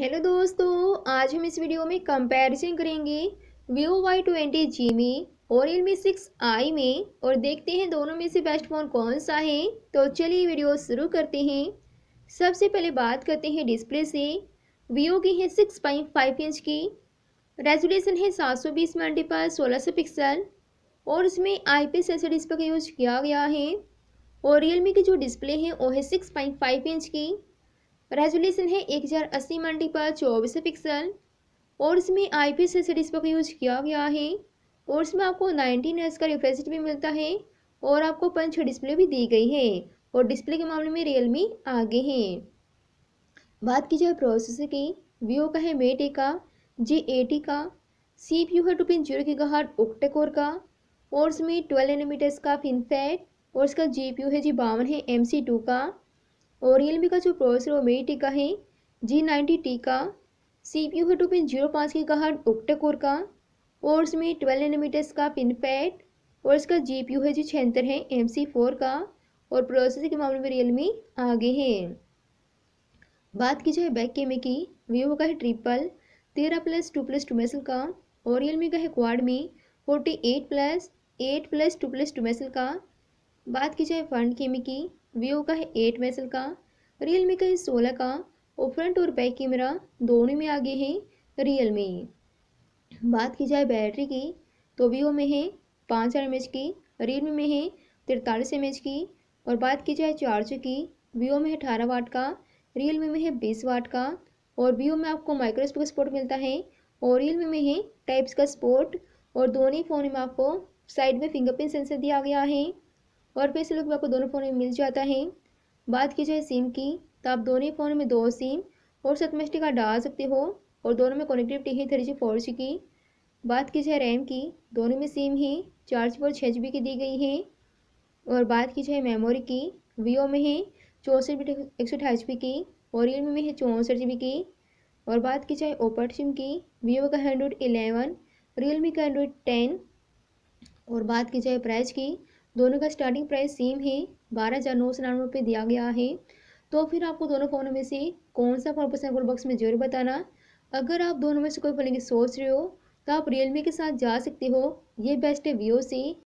hello दोस्तों आज हम इस वीडियो में कंपैरिजन करेंगे वीवो वाई ट्वेंटी जी में और रियलमी सिक्स आई में और देखते हैं दोनों में से बेस्ट फ़ोन कौन सा है तो चलिए वीडियो शुरू करते हैं सबसे पहले बात करते हैं डिस्प्ले से वीवो की है सिक्स पॉइंट फाइव इंच की रेजोल्यूशन है सात सौ बीस मल्टीपल सोलह सौ पिक्सल और उसमें आई पी सेंसर डिस्प्ले का यूज़ किया गया है और रियलमी की जो डिस्प्ले है वो है सिक्स पॉइंट फाइव इंच की रेजोल्यूशन है एक हजार अस्सी मंडी पर चौबीस पिक्सल और इसमें आई पी एस का यूज किया गया है और इसमें आपको नाइनटीन एस का रिफ्रेश भी मिलता है और आपको पंच डिस्प्ले भी दी गई है और डिस्प्ले के मामले में रियलमी आगे हैं बात की जाए प्रोसेसर की वीओ का है मेटे का जी एटी का सी पी यू है टू पिन जीरो की गहर ओक्टेकोर का और इसमें ट्वेल्व एनमीटर्स का फिनफेट और इसका जी पी यू है जी बावन है एम सी टू का और रियलमी का जो प्रोसेसर वो मेरी टीका है जी नाइन्टी टी का सी पी यू है टू पिन जीरो पाँच की कहा ओक्टेकोर का और उसमें ट्वेल्व एनोमीटर्स का पिन पैड और इसका जी पी यू है जो छिहत्तर है एम सी फोर का और प्रोसेसर के मामले में रियलमी आगे है बात की जाए बैक कैमरे की वीवो का है ट्रिपल तेरह प्लस टू प्लस टू मेसल का और रियलमी का है क्वाड में forty eight plus eight plus two plus two मेसल का बात की जाए फ्रंट कैमरे की वीवो का है एट मेसल का रियल मी का है सोलह का और फ्रंट और बैक कैमरा दोनों में आगे है रियल मी बात की जाए बैटरी की तो वीवो में है पाँच हज़ार एम की रियल में है तिरतालीस एम की और बात की जाए चार्जर की वीवो में है अठारह वाट का रियल मी में है बीस वाट का और वीवो में आपको का स्पोर्ट मिलता है और रियल मी में है टाइप्स का स्पोर्ट और दोनों ही फ़ोन में आपको साइड में फिंगरप्रिंट सेंसर दिया गया है और फिर इस लुक में आपको दोनों फ़ोन में मिल जाता है बात की जाए सिम की तो आप दोनों ही फ़ोन में दो सिम और सतमेस्टी का डाल सकते हो और दोनों में कनेक्टिविटी है थ्री जी फोर जी की बात की जाए रैम की दोनों में सेम ही चार जी और छः जी की दी गई है और बात की जाए मेमोरी की वीओ में है चौंसठ जी एक सौ अठाईस जी की और रियलमी में है चौंसठ जी की और बात की जाए ओपर सिम की वीओ का एंड्रॉयड इलेवन रियलमी का एंड्रॉयड टेन और बात की जाए प्राइस की दोनों का स्टार्टिंग प्राइस सेम है बारह हज़ार नौ सौ निन्यानवे रुपये दिया गया है तो फिर आपको दोनों फ़ोनों में से कौन सा फ़ोन पसंद बॉक्स में ज़रूर बताना अगर आप दोनों में से कोई फ़ोन की सोच रहे हो तो आप रियलमी के साथ जा सकते हो ये बेस्ट है वीवो से